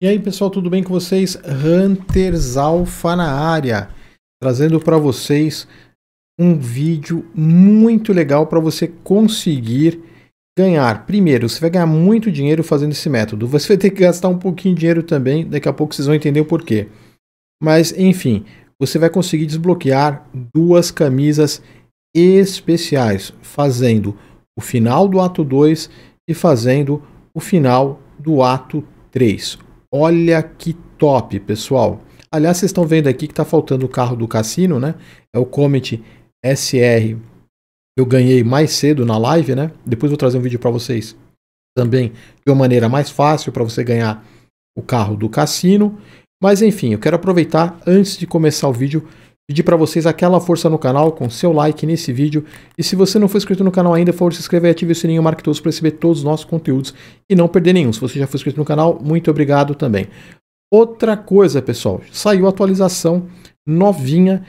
E aí pessoal, tudo bem com vocês? Hunters Alpha na área, trazendo para vocês um vídeo muito legal para você conseguir ganhar. Primeiro, você vai ganhar muito dinheiro fazendo esse método, você vai ter que gastar um pouquinho de dinheiro também, daqui a pouco vocês vão entender o porquê. Mas enfim, você vai conseguir desbloquear duas camisas especiais, fazendo o final do ato 2 e fazendo o final do ato 3 Olha que top, pessoal. Aliás, vocês estão vendo aqui que está faltando o carro do cassino, né? É o Comet SR. Eu ganhei mais cedo na live, né? Depois vou trazer um vídeo para vocês também de uma maneira mais fácil para você ganhar o carro do cassino. Mas enfim, eu quero aproveitar antes de começar o vídeo pedir para vocês aquela força no canal com seu like nesse vídeo. E se você não for inscrito no canal ainda, por favor, se inscrever e ative o sininho marque todos para receber todos os nossos conteúdos e não perder nenhum. Se você já for inscrito no canal, muito obrigado também. Outra coisa, pessoal, saiu a atualização novinha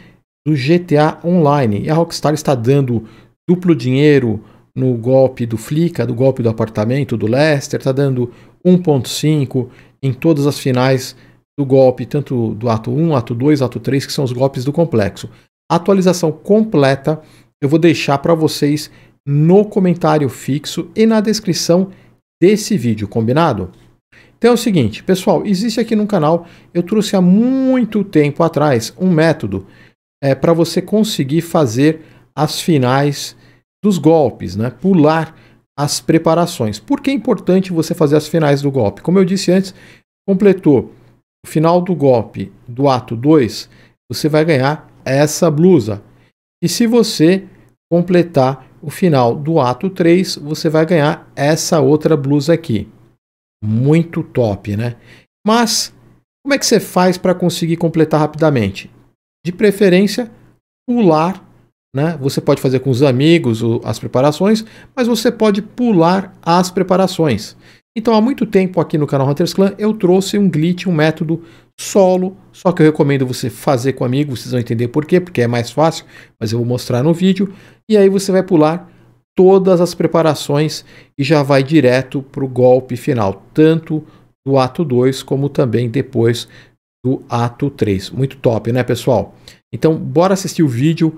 do GTA Online. E a Rockstar está dando duplo dinheiro no golpe do Flica, do golpe do apartamento do Leicester, está dando 1.5 em todas as finais do golpe, tanto do ato 1, ato 2, ato 3, que são os golpes do complexo. A atualização completa eu vou deixar para vocês no comentário fixo e na descrição desse vídeo, combinado? Então é o seguinte, pessoal, existe aqui no canal, eu trouxe há muito tempo atrás um método é, eh, para você conseguir fazer as finais dos golpes, né? pular as preparações. Por que é importante você fazer as finais do golpe? Como eu disse antes, completou o final do golpe do ato 2, você vai ganhar essa blusa. E se você completar o final do ato 3, você vai ganhar essa outra blusa aqui. Muito top, né? Mas como é que você faz para conseguir completar rapidamente? De preferência, pular, né? Você pode fazer com os amigos as preparações, mas você pode pular as preparações. Então, há muito tempo aqui no canal Hunters Clan, eu trouxe um glitch, um método solo, só que eu recomendo você fazer com amigo, vocês vão entender por quê, porque é mais fácil, mas eu vou mostrar no vídeo. E aí você vai pular todas as preparações e já vai direto para o golpe final, tanto do ato 2 como também depois do ato 3. Muito top, né, pessoal? Então, bora assistir o vídeo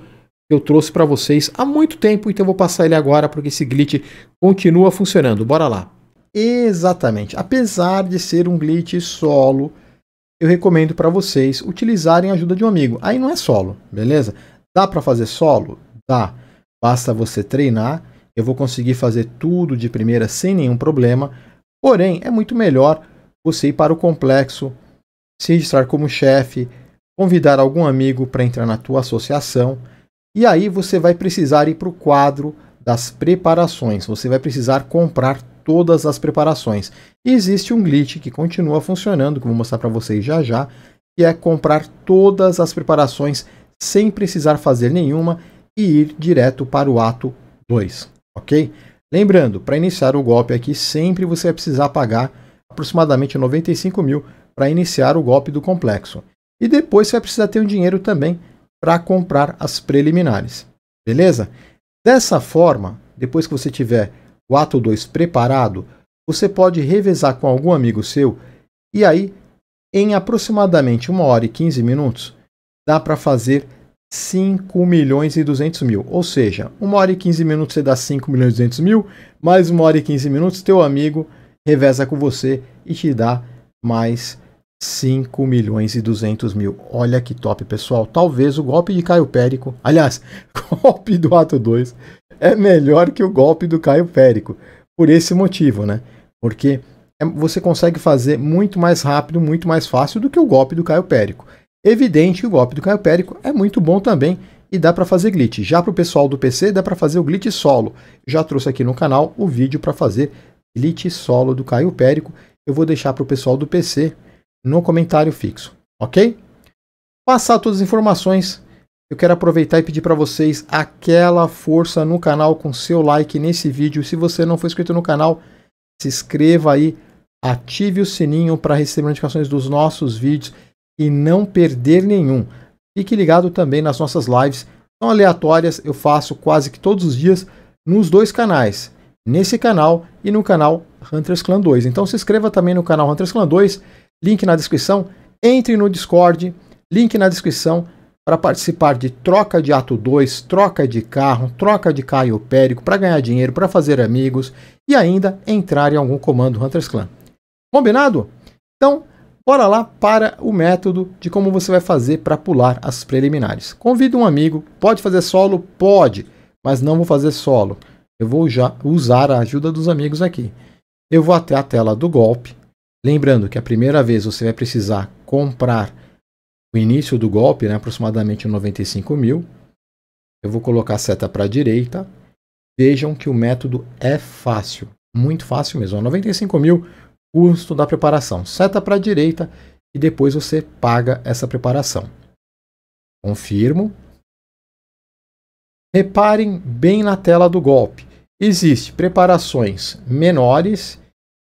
que eu trouxe para vocês há muito tempo, então eu vou passar ele agora porque esse glitch continua funcionando. Bora lá. Exatamente. Apesar de ser um glitch solo, eu recomendo para vocês utilizarem a ajuda de um amigo. Aí não é solo, beleza? Dá para fazer solo? Dá. Basta você treinar. Eu vou conseguir fazer tudo de primeira sem nenhum problema. Porém, é muito melhor você ir para o complexo, se registrar como chefe, convidar algum amigo para entrar na tua associação. E aí você vai precisar ir para o quadro das preparações. Você vai precisar comprar todas as preparações. E existe um glitch que continua funcionando, que eu vou mostrar para vocês já já, que é comprar todas as preparações sem precisar fazer nenhuma e ir direto para o ato 2, ok? Lembrando, para iniciar o golpe aqui, sempre você vai precisar pagar aproximadamente 95 mil para iniciar o golpe do complexo. E depois você vai precisar ter um dinheiro também para comprar as preliminares, beleza? Dessa forma, depois que você tiver o ato 2 preparado, você pode revezar com algum amigo seu e aí, em aproximadamente 1 hora e 15 minutos, dá para fazer 5 milhões e 200 mil. Ou seja, 1 hora e 15 minutos você dá 5 milhões e 200 mil, mais 1 hora e 15 minutos teu amigo reveza com você e te dá mais 5 milhões e 200 mil. Olha que top, pessoal. Talvez o golpe de Caio Périco, aliás, golpe do Ato 2 é melhor que o golpe do Caio Périco. Por esse motivo, né? Porque é, você consegue fazer muito mais rápido, muito mais fácil do que o golpe do Caio Périco. Evidente que o golpe do Caio Périco é muito bom também e dá para fazer glitch. Já para o pessoal do PC, dá para fazer o glitch solo. Já trouxe aqui no canal o vídeo para fazer glitch solo do Caio Périco. Eu vou deixar para o pessoal do PC no comentário fixo, ok? Passar todas as informações eu quero aproveitar e pedir para vocês aquela força no canal com seu like nesse vídeo. Se você não for inscrito no canal, se inscreva aí, ative o sininho para receber notificações dos nossos vídeos e não perder nenhum. Fique ligado também nas nossas lives, são aleatórias, eu faço quase que todos os dias nos dois canais, nesse canal e no canal Hunters Clan 2. Então se inscreva também no canal Hunters Clan 2, link na descrição, entre no Discord, link na descrição para participar de troca de ato 2, troca de carro, troca de caio périco, para ganhar dinheiro, para fazer amigos e ainda entrar em algum comando Hunters Clan. Combinado? Então, bora lá para o método de como você vai fazer para pular as preliminares. Convida um amigo, pode fazer solo? Pode, mas não vou fazer solo. Eu vou já usar a ajuda dos amigos aqui. Eu vou até a tela do golpe. Lembrando que a primeira vez você vai precisar comprar o início do golpe, né, aproximadamente 95 mil. Eu vou colocar a seta para a direita. Vejam que o método é fácil, muito fácil mesmo. 95 mil, custo da preparação. Seta para a direita e depois você paga essa preparação. Confirmo. Reparem bem na tela do golpe. Existem preparações menores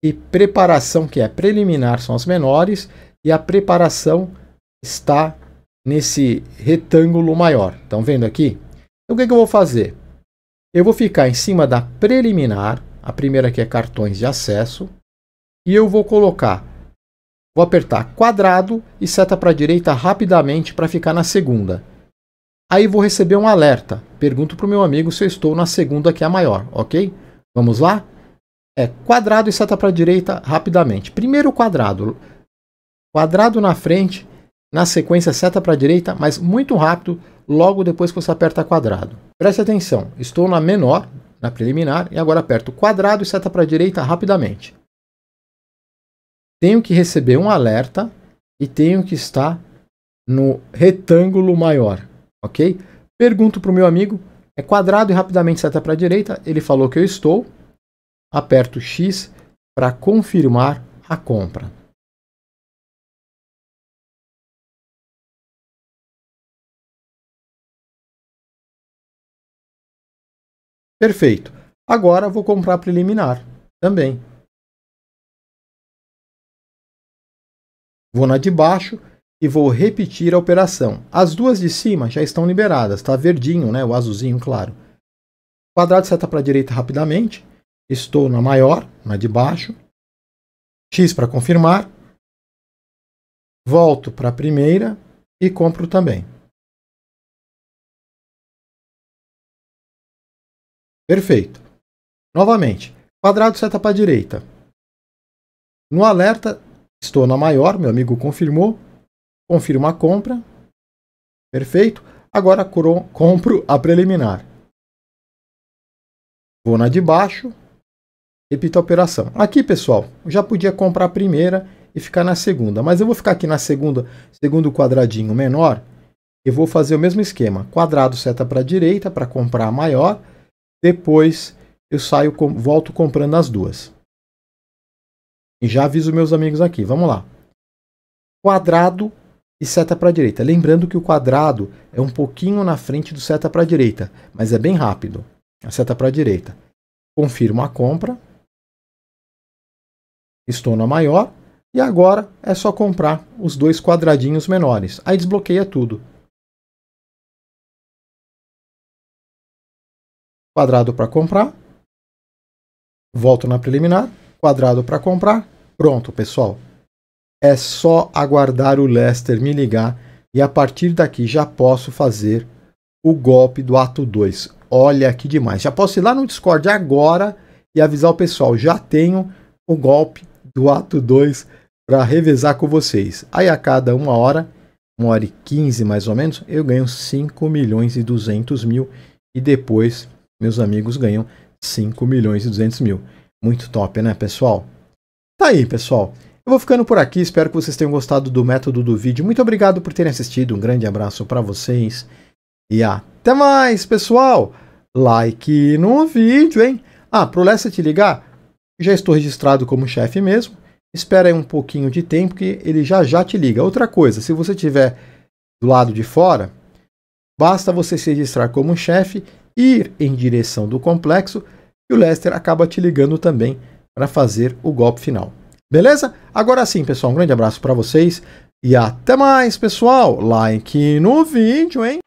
e preparação que é preliminar são as menores e a preparação está nesse retângulo maior. Estão vendo aqui? Então, o que, é que eu vou fazer? Eu vou ficar em cima da preliminar, a primeira que é cartões de acesso, e eu vou colocar, vou apertar quadrado e seta para a direita rapidamente para ficar na segunda. Aí vou receber um alerta. Pergunto para o meu amigo se eu estou na segunda que é a maior, ok? Vamos lá? É quadrado e seta para a direita rapidamente. Primeiro quadrado. Quadrado na frente na sequência seta para a direita, mas muito rápido, logo depois que você aperta quadrado. Preste atenção, estou na menor, na preliminar, e agora aperto quadrado e seta para a direita rapidamente. Tenho que receber um alerta e tenho que estar no retângulo maior, ok? Pergunto para o meu amigo, é quadrado e rapidamente seta para a direita, ele falou que eu estou, aperto X para confirmar a compra. Perfeito. Agora vou comprar preliminar também. Vou na de baixo e vou repetir a operação. As duas de cima já estão liberadas, está verdinho, né? o azulzinho claro. Quadrado seta para a direita rapidamente. Estou na maior, na de baixo. X para confirmar. Volto para a primeira e compro também. Perfeito. Novamente, quadrado seta para a direita. No alerta, estou na maior, meu amigo confirmou. Confirma a compra. Perfeito. Agora compro a preliminar. Vou na de baixo. Repito a operação. Aqui, pessoal, eu já podia comprar a primeira e ficar na segunda. Mas eu vou ficar aqui na segunda, segundo quadradinho menor. Eu vou fazer o mesmo esquema. Quadrado seta para a direita para comprar a maior depois eu saio, volto comprando as duas. E já aviso meus amigos aqui, vamos lá. Quadrado e seta para a direita. Lembrando que o quadrado é um pouquinho na frente do seta para a direita, mas é bem rápido. A seta para a direita. Confirmo a compra. Estou na maior. E agora é só comprar os dois quadradinhos menores. Aí desbloqueia tudo. quadrado para comprar, volto na preliminar, quadrado para comprar, pronto, pessoal. É só aguardar o Lester me ligar e a partir daqui já posso fazer o golpe do ato 2. Olha que demais. Já posso ir lá no Discord agora e avisar o pessoal, já tenho o golpe do ato 2 para revezar com vocês. Aí a cada uma hora, uma hora e quinze mais ou menos, eu ganho 5 milhões e 200 mil e depois meus amigos ganham 5 milhões e 200 mil. Muito top, né, pessoal? Tá aí, pessoal. Eu vou ficando por aqui, espero que vocês tenham gostado do método do vídeo. Muito obrigado por terem assistido, um grande abraço para vocês. E até mais, pessoal! Like no vídeo, hein? Ah, pro Lessa te ligar, já estou registrado como chefe mesmo. Espera aí um pouquinho de tempo que ele já já te liga. Outra coisa, se você tiver do lado de fora, basta você se registrar como chefe ir em direção do complexo e o Leicester acaba te ligando também para fazer o golpe final. Beleza? Agora sim, pessoal, um grande abraço para vocês e até mais, pessoal. Like no vídeo, hein?